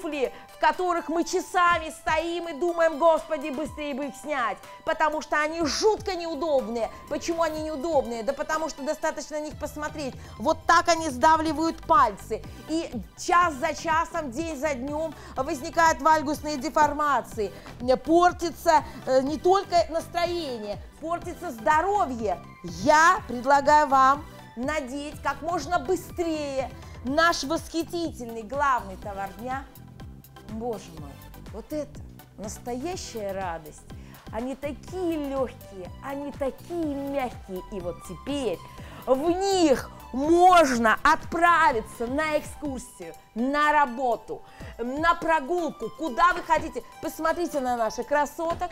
туфли, в которых мы часами стоим и думаем, господи, быстрее бы их снять, потому что они жутко неудобные. Почему они неудобные? Да потому что достаточно на них посмотреть. Вот так они сдавливают пальцы. И час за часом, день за днем возникают вальгусные деформации. Портится э, не только настроение, портится здоровье. Я предлагаю вам надеть как можно быстрее наш восхитительный главный товар дня – Боже мой, вот это настоящая радость. Они такие легкие, они такие мягкие. И вот теперь в них можно отправиться на экскурсию, на работу, на прогулку, куда вы хотите. Посмотрите на наших красоток,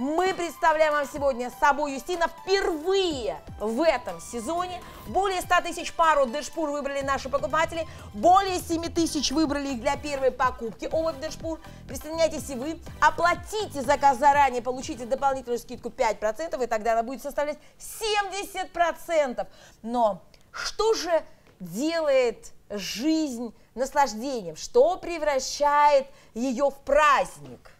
мы представляем вам сегодня с собой Юстина впервые в этом сезоне. Более 100 тысяч пару Дэшпур выбрали наши покупатели. Более 7 тысяч выбрали их для первой покупки обувь Дэшпур. Присоединяйтесь и вы. Оплатите заказ заранее, получите дополнительную скидку 5%, и тогда она будет составлять 70%. Но что же делает жизнь наслаждением? Что превращает ее в праздник?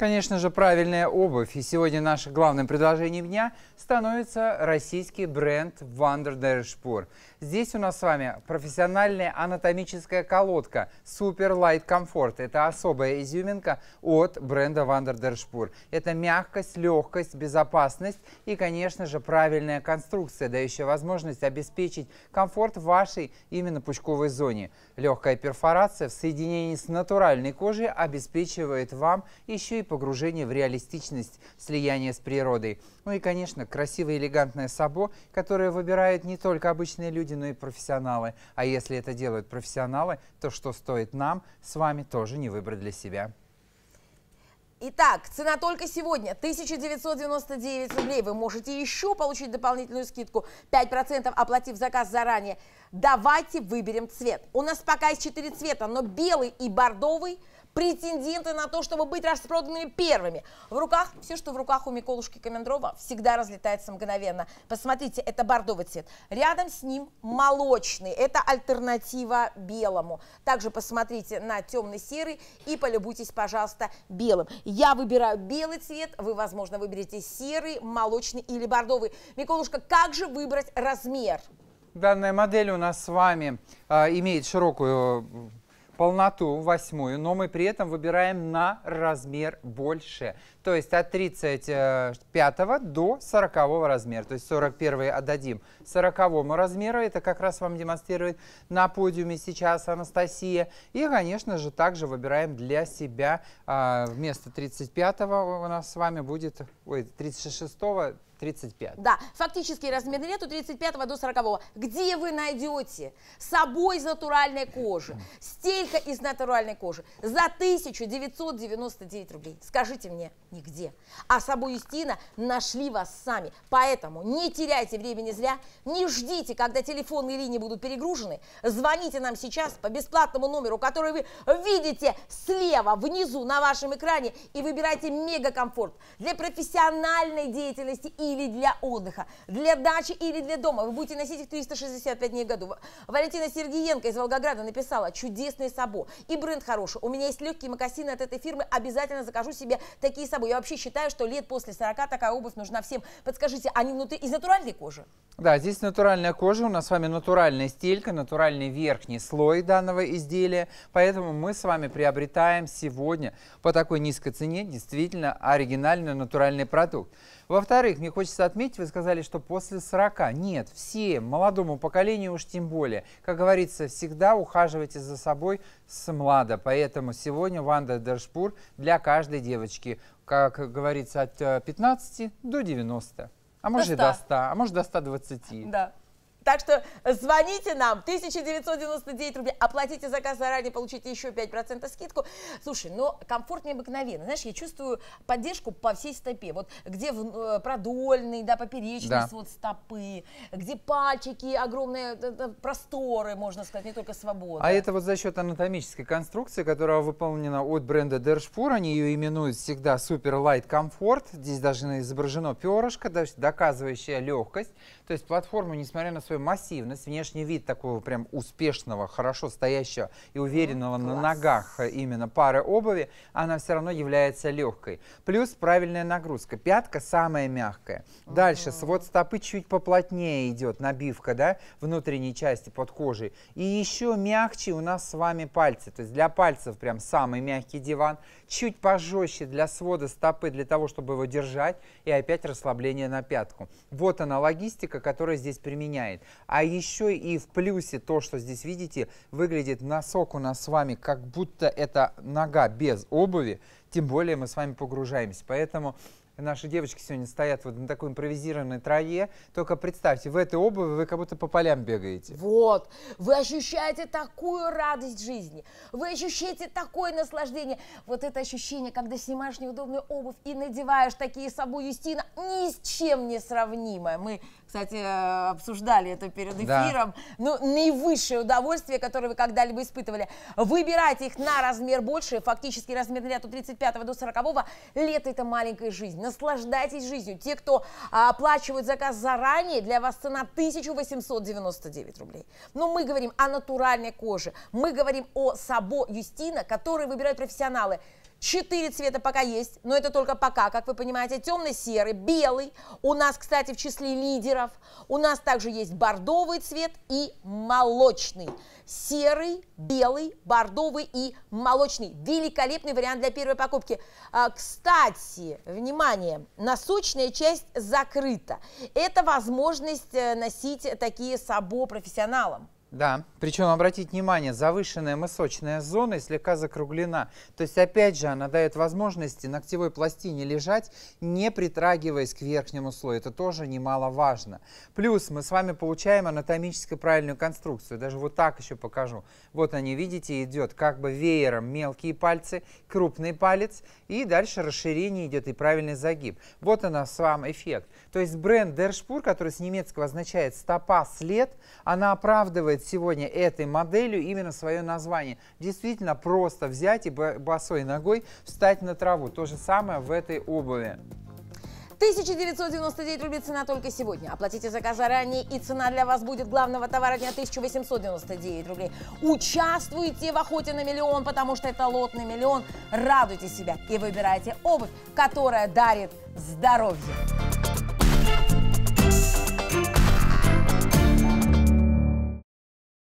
Конечно же, правильная обувь. И сегодня нашим главным предложением дня становится российский бренд Wander der Spur. Здесь у нас с вами профессиональная анатомическая колодка Super Light Comfort. Это особая изюминка от бренда Wander der Spur. Это мягкость, легкость, безопасность и, конечно же, правильная конструкция, дающая возможность обеспечить комфорт в вашей именно пучковой зоне. Легкая перфорация в соединении с натуральной кожей обеспечивает вам еще и погружение в реалистичность слияния с природой. Ну и, конечно, красивое элегантное сабо, которое выбирают не только обычные люди, но и профессионалы. А если это делают профессионалы, то что стоит нам, с вами тоже не выбрать для себя. Итак, цена только сегодня 1999 рублей. Вы можете еще получить дополнительную скидку 5%, оплатив заказ заранее. Давайте выберем цвет. У нас пока есть 4 цвета, но белый и бордовый – претенденты на то, чтобы быть распроданными первыми. В руках, все, что в руках у Миколушки Камендрова, всегда разлетается мгновенно. Посмотрите, это бордовый цвет. Рядом с ним молочный, это альтернатива белому. Также посмотрите на темно-серый и полюбуйтесь, пожалуйста, белым. Я выбираю белый цвет, вы, возможно, выберете серый, молочный или бордовый. Миколушка, как же выбрать размер? Данная модель у нас с вами э, имеет широкую полноту восьмую, но мы при этом выбираем на размер больше. То есть от 35 до 40 размера. То есть 41 отдадим 40 размеру. Это как раз вам демонстрирует на подиуме сейчас Анастасия. И, конечно же, также выбираем для себя а, вместо 35 у нас с вами будет, ой, 36 35. Да, фактически размер нет у 35 до 40. -го. Где вы найдете собой из натуральной кожи, стиль только из натуральной кожи за 1999 рублей. Скажите мне, нигде. А Сабуистина нашли вас сами. Поэтому не теряйте времени зря, не ждите, когда телефонные линии будут перегружены. Звоните нам сейчас по бесплатному номеру, который вы видите слева, внизу на вашем экране и выбирайте мегакомфорт для профессиональной деятельности или для отдыха, для дачи или для дома. Вы будете носить их 365 дней в году. Валентина Сергеенко из Волгограда написала чудесные Сабо. И бренд хороший. У меня есть легкие макасины от этой фирмы. Обязательно закажу себе такие с собой. Я вообще считаю, что лет после 40 такая обувь нужна всем. Подскажите, они внутри из натуральной кожи? Да, здесь натуральная кожа. У нас с вами натуральная стелька, натуральный верхний слой данного изделия. Поэтому мы с вами приобретаем сегодня по такой низкой цене действительно оригинальный натуральный продукт. Во-вторых, мне хочется отметить, вы сказали, что после 40. Нет, все, молодому поколению уж тем более. Как говорится, всегда ухаживайте за собой, с млада. Поэтому сегодня Ванда Дершпур для каждой девочки, как говорится, от 15 э, до 90. А может до 100. до 100, а может до 120. Да. Так что звоните нам, 1999 рублей, оплатите заказ заранее, получите еще 5% скидку. Слушай, но комфорт необыкновенный. Знаешь, я чувствую поддержку по всей стопе. Вот где в, э, продольный, да, поперечный да. свод стопы, где пальчики, огромные э, э, просторы, можно сказать, не только свобода. А это вот за счет анатомической конструкции, которая выполнена от бренда Дершпур. Они ее именуют всегда Super Light Comfort. Здесь даже изображено перышко, доказывающее легкость. То есть платформа, несмотря на свою свою массивность, внешний вид такого прям успешного, хорошо стоящего и уверенного mm, на ногах э, именно пары обуви, она все равно является легкой. Плюс правильная нагрузка. Пятка самая мягкая. Mm -hmm. Дальше свод стопы чуть поплотнее идет, набивка, да, внутренней части под кожей. И еще мягче у нас с вами пальцы. То есть для пальцев прям самый мягкий диван. Чуть пожестче для свода стопы, для того, чтобы его держать. И опять расслабление на пятку. Вот она логистика, которая здесь применяет добавляет. А еще и в плюсе то, что здесь видите, выглядит носок у нас с вами, как будто это нога без обуви, тем более мы с вами погружаемся. Поэтому наши девочки сегодня стоят вот на такой импровизированной траве. Только представьте, в этой обуви вы как будто по полям бегаете. Вот. Вы ощущаете такую радость жизни. Вы ощущаете такое наслаждение. Вот это ощущение, когда снимаешь неудобную обувь и надеваешь такие с собой, Юстина, ни с чем не сравнимое. Мы, кстати, э, обсуждали это перед эфиром. Да. Ну, наивысшее удовольствие, которое вы когда-либо испытывали. Выбирайте их на размер больше, фактически размер для лету 35 до 40 -го. Лето – это маленькая жизнь наслаждайтесь жизнью. Те, кто а, оплачивают заказ заранее, для вас цена 1899 рублей. Но мы говорим о натуральной коже, мы говорим о Сабо Юстина, который выбирают профессионалы. Четыре цвета пока есть, но это только пока, как вы понимаете. Темно-серый, белый. У нас, кстати, в числе лидеров. У нас также есть бордовый цвет и молочный. Серый, белый, бордовый и молочный. Великолепный вариант для первой покупки. А, кстати, внимание, носочная часть закрыта. Это возможность э, носить такие сабо профессионалам. Да, причем, обратить внимание, завышенная мысочная зона и слегка закруглена. То есть, опять же, она дает возможности ногтевой пластине лежать, не притрагиваясь к верхнему слою. Это тоже немаловажно. Плюс мы с вами получаем анатомически правильную конструкцию. Даже вот так еще покажу. Вот они, видите, идет как бы веером мелкие пальцы, крупный палец, и дальше расширение идет и правильный загиб. Вот она вами эффект. То есть бренд Der Spur, который с немецкого означает «стопа след», она оправдывает приписывает сегодня этой моделью именно свое название. Действительно, просто взять и босой ногой встать на траву. То же самое в этой обуви. 1999 рублей цена только сегодня. Оплатите заказ заранее, и цена для вас будет главного товара дня 1899 рублей. Участвуйте в охоте на миллион, потому что это лот на миллион. Радуйте себя и выбирайте обувь, которая дарит здоровье.